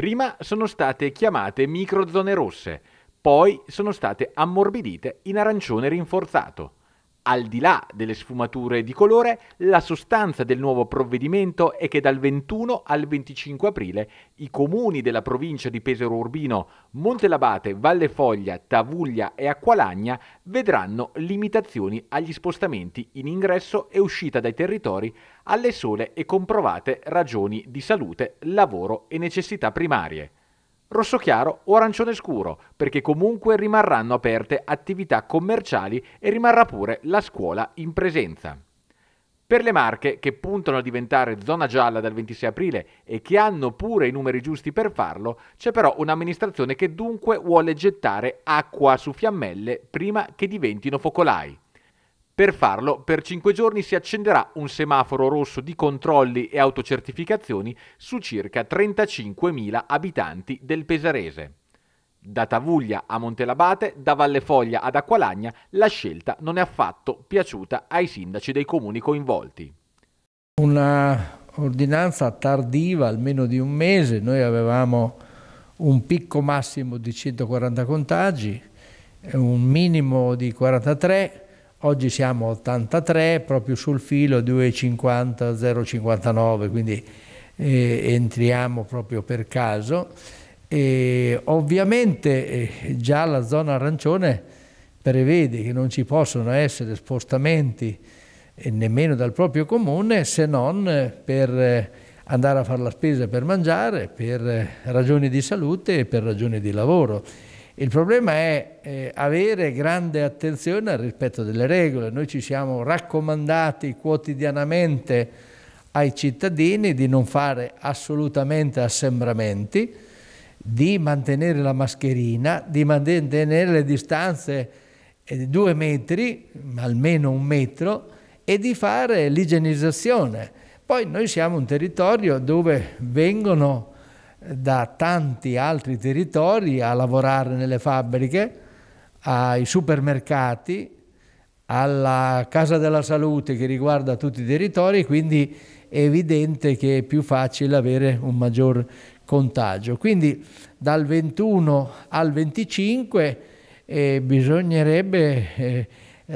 Prima sono state chiamate microzone rosse, poi sono state ammorbidite in arancione rinforzato. Al di là delle sfumature di colore, la sostanza del nuovo provvedimento è che dal 21 al 25 aprile i comuni della provincia di Pesaro Urbino, Montelabate, Valle Foglia, Tavuglia e Acqualagna vedranno limitazioni agli spostamenti in ingresso e uscita dai territori alle sole e comprovate ragioni di salute, lavoro e necessità primarie rosso chiaro o arancione scuro, perché comunque rimarranno aperte attività commerciali e rimarrà pure la scuola in presenza. Per le marche che puntano a diventare zona gialla dal 26 aprile e che hanno pure i numeri giusti per farlo, c'è però un'amministrazione che dunque vuole gettare acqua su fiammelle prima che diventino focolai. Per farlo, per 5 giorni si accenderà un semaforo rosso di controlli e autocertificazioni su circa 35.000 abitanti del Pesarese. Da Tavuglia a Montelabate, da Vallefoglia ad Acqualagna, la scelta non è affatto piaciuta ai sindaci dei comuni coinvolti. Una ordinanza tardiva, almeno di un mese, noi avevamo un picco massimo di 140 contagi, un minimo di 43 Oggi siamo 83, proprio sul filo 2,50, 0,59, quindi eh, entriamo proprio per caso. E ovviamente eh, già la zona arancione prevede che non ci possono essere spostamenti eh, nemmeno dal proprio comune se non eh, per eh, andare a fare la spesa per mangiare, per eh, ragioni di salute e per ragioni di lavoro. Il problema è eh, avere grande attenzione al rispetto delle regole. Noi ci siamo raccomandati quotidianamente ai cittadini di non fare assolutamente assembramenti, di mantenere la mascherina, di mantenere le distanze di eh, due metri, almeno un metro, e di fare l'igienizzazione. Poi noi siamo un territorio dove vengono da tanti altri territori a lavorare nelle fabbriche, ai supermercati, alla Casa della Salute che riguarda tutti i territori, quindi è evidente che è più facile avere un maggior contagio. Quindi dal 21 al 25 eh, bisognerebbe eh,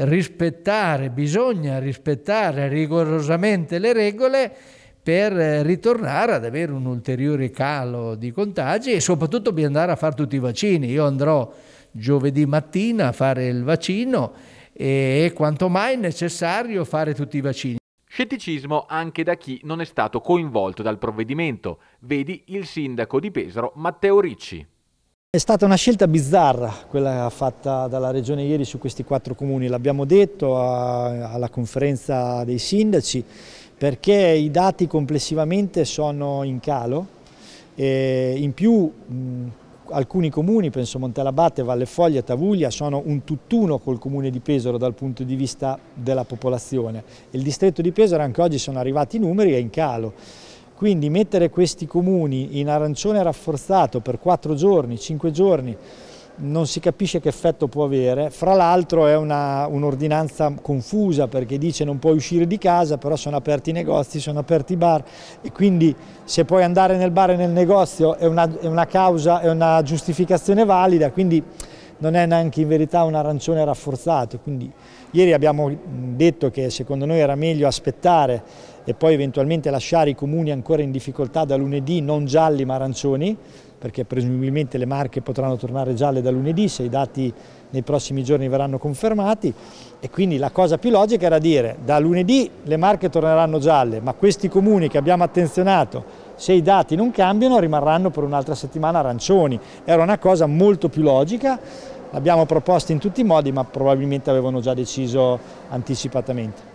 rispettare, bisogna rispettare rigorosamente le regole per eh, ritornare ad avere un ulteriore calo di contagi e soprattutto per andare a fare tutti i vaccini. Io andrò giovedì mattina a fare il vaccino e quanto mai necessario fare tutti i vaccini. Scetticismo anche da chi non è stato coinvolto dal provvedimento, vedi il sindaco di Pesaro Matteo Ricci. È stata una scelta bizzarra quella fatta dalla Regione ieri su questi quattro comuni, l'abbiamo detto alla conferenza dei sindaci perché i dati complessivamente sono in calo, in più mh, alcuni comuni, penso Montelabate, Vallefoglia, Tavuglia, sono un tutt'uno col comune di Pesaro dal punto di vista della popolazione. Il distretto di Pesaro anche oggi sono arrivati i numeri e in calo. Quindi mettere questi comuni in arancione rafforzato per 4 giorni, 5 giorni, non si capisce che effetto può avere, fra l'altro è un'ordinanza un confusa perché dice non puoi uscire di casa, però sono aperti i negozi, sono aperti i bar e quindi se puoi andare nel bar e nel negozio è una, è una causa, è una giustificazione valida, quindi non è neanche in verità un arancione rafforzato, quindi ieri abbiamo detto che secondo noi era meglio aspettare e poi eventualmente lasciare i comuni ancora in difficoltà da lunedì, non gialli ma arancioni, perché presumibilmente le marche potranno tornare gialle da lunedì se i dati nei prossimi giorni verranno confermati e quindi la cosa più logica era dire da lunedì le marche torneranno gialle, ma questi comuni che abbiamo attenzionato se i dati non cambiano rimarranno per un'altra settimana arancioni. Era una cosa molto più logica L'abbiamo proposta in tutti i modi ma probabilmente avevano già deciso anticipatamente.